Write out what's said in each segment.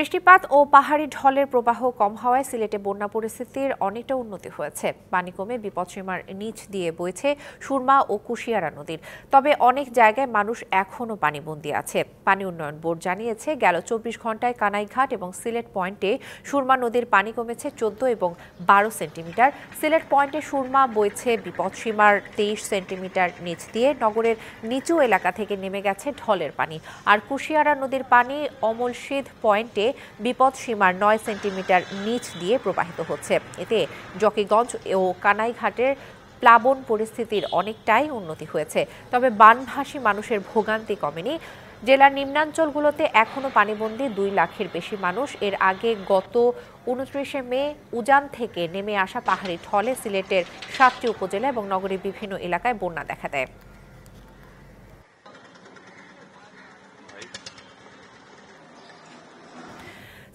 বৃষ্টিপাত ও পাহাড়ি ঢলের প্রবাহ কম হওয়ায় সিলেটে বন্যা পরিস্থিতির অনেকটা উন্নতি হয়েছে পানি কমে বিপদসীমার নিচ দিয়ে বইছে সুরমা ও কুশিয়ারা নদীর তবে অনেক জায়গায় মানুষ এখনও পানিবন্দী আছে পানি উন্নয়ন বোর্ড জানিয়েছে গেল চব্বিশ ঘন্টায় কানাইঘাট এবং সিলেট পয়েন্টে সুরমা নদীর পানি কমেছে চোদ্দ এবং বারো সেন্টিমিটার সিলেট পয়েন্টে সুরমা বইছে বিপদসীমার তেইশ সেন্টিমিটার নিচ দিয়ে নগরের নিচু এলাকা থেকে নেমে গেছে ঢলের পানি আর কুশিয়ারা নদীর পানি অমলশিদ পয়েন্টে বিপদ সীমার নয় সেন্টিমিটার নিচ দিয়ে প্রবাহিত হচ্ছে এতে জকিগঞ্জ ও কানাইঘাটের প্লাবন পরিস্থিতির অনেকটাই উন্নতি হয়েছে তবে বানভাসী মানুষের ভোগান্তি কমেনি জেলার নিম্নাঞ্চলগুলোতে এখনও পানিবন্দী দুই লাখের বেশি মানুষ এর আগে গত উনত্রিশে মে উজান থেকে নেমে আসা পাহাড়ি ঠলে সিলেটের সাতটি উপজেলা এবং নগরীর বিভিন্ন এলাকায় বন্যা দেখা দেয়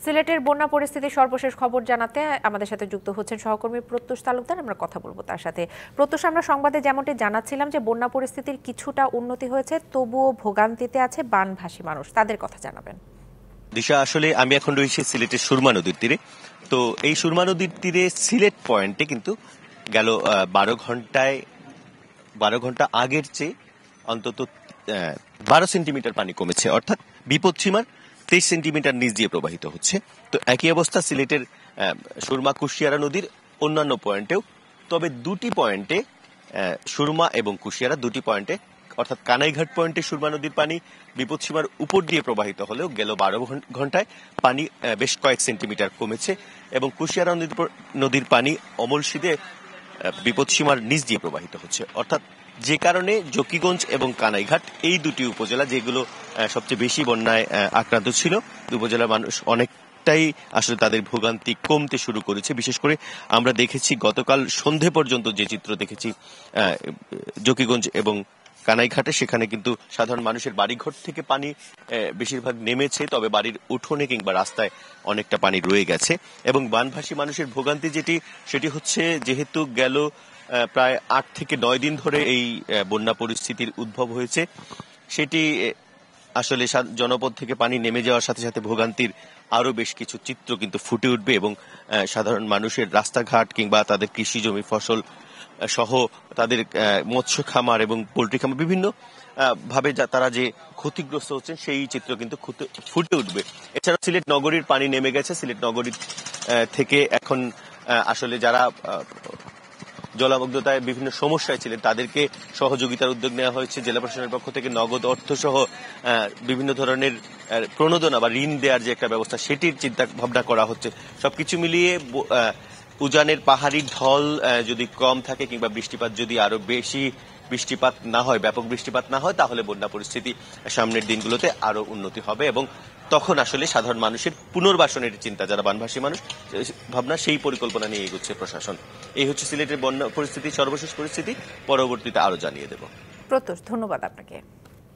সিলেটের বন্যা পরিস্থিতির সর্বশেষ খবর জানাতে আমাদের সাথে যুক্ত হচ্ছেন সহকর্মী প্রত্যুষ তালুকদার আমরা কথা বলবো তার সাথে প্রত্যুষ আমরা সংবাদে যেমনটি জানাচ্ছিলাম যে বন্যা পরিস্থিতির কিছুটা উন্নতি হয়েছে তবুও ভোগান্তিতে আছে বানভাসী মানুষ তাদের কথা জানাবেন দিশা আসলে আমি এখন রয়েছি সিলেটের সুরমা নদীর তীরে তো এই সুরমা নদীর তীরে সিলেট পয়েন্টে কিন্তু গেল বারো ঘন্টায় বারো ঘন্টা আগের চেয়ে অন্তত বারো সেন্টিমিটার পানি কমেছে অর্থাৎ বিপদ সীমার তেইশ সেন্টিমিটার নিচ দিয়ে প্রবাহিত হচ্ছে তো একই অবস্থা সিলেটের সুরমা কুশিয়ারা নদীর অন্যান্য পয়েন্টেও তবে দুটি পয়েন্টে সুরমা এবং কুশিয়ারা দুটি পয়েন্টে অর্থাৎ কানাইঘাট পয়েন্টে সুরমা নদীর পানি বিপদসীমার উপর দিয়ে প্রবাহিত হলেও গেল বারো ঘন্টায় পানি বেশ কয়েক সেন্টিমিটার কমেছে এবং কুশিয়ারা নদীর নদীর পানি অমলশিদে বিপদসীমার নিচ দিয়ে প্রবাহিত হচ্ছে অর্থাৎ যে কারণে জকিগঞ্জ এবং কানাইঘাট এই দুটি উপজেলা যেগুলো সবচেয়ে বেশি বন্যায় আক্রান্ত ছিল উপজেলার মানুষ অনেক অনেকটাই আসলে তাদের ভোগান্তি কমতে শুরু করেছে বিশেষ করে আমরা দেখেছি গতকাল সন্ধে পর্যন্ত যে চিত্র দেখেছি জকিগঞ্জ এবং কানাইঘাটে সেখানে কিন্তু সাধারণ মানুষের বাড়িঘর থেকে পানি বেশিরভাগ নেমেছে তবে বাড়ির উঠোনে কিংবা রাস্তায় অনেকটা পানি রয়ে গেছে এবং বানভাসী মানুষের ভোগান্তি যেটি সেটি হচ্ছে যেহেতু গেল প্রায় আট থেকে নয় দিন ধরে এই বন্যা পরিস্থিতির উদ্ভব হয়েছে সেটি আসলে জনপদ থেকে পানি নেমে যাওয়ার সাথে সাথে ভোগান্তির আরও বেশ কিছু চিত্র কিন্তু ফুটে উঠবে এবং সাধারণ মানুষের রাস্তাঘাট কিংবা তাদের কৃষি জমি ফসল সহ তাদের মৎস্য খামার এবং পোলট্রি খামার বিভিন্ন ভাবে তারা যে ক্ষতিগ্রস্ত হচ্ছেন সেই চিত্র কিন্তু ফুটে উঠবে এছাড়া সিলেট নগরীর পানি নেমে গেছে সিলেট নগরীর থেকে এখন আসলে যারা জলাবদ্ধতায় বিভিন্ন সমস্যায় ছিলেন তাদেরকে সহযোগিতার উদ্যোগ নেওয়া হয়েছে জেলা প্রশাসনের পক্ষ থেকে নগদ অর্থ সহ বিভিন্ন ধরনের প্রণোদনা বা ঋণ দেওয়ার যে একটা ব্যবস্থা সেটির চিন্তা ভাবনা করা হচ্ছে সবকিছু মিলিয়ে উজানের পাহাড়ি ঢল যদি কম থাকে কিংবা বৃষ্টিপাত যদি আরো বেশি বৃষ্টিপাত না হয় ব্যাপক বৃষ্টিপাত না হয় তাহলে বন্যা পরিস্থিতি সামনের দিনগুলোতে আরো উন্নতি হবে এবং তখন আসলে সাধারণ মানুষের পুনর্বাসনের চিন্তা যারা বানভাসী মানুষ ভাবনা সেই পরিকল্পনা নিয়ে এগোচ্ছে প্রশাসন এই হচ্ছে সিলেটের বন্যা পরিস্থিতি সর্বশেষ পরিস্থিতি পরবর্তীতে আরো জানিয়ে দেব প্রত্যুষ ধন্যবাদ আপনাকে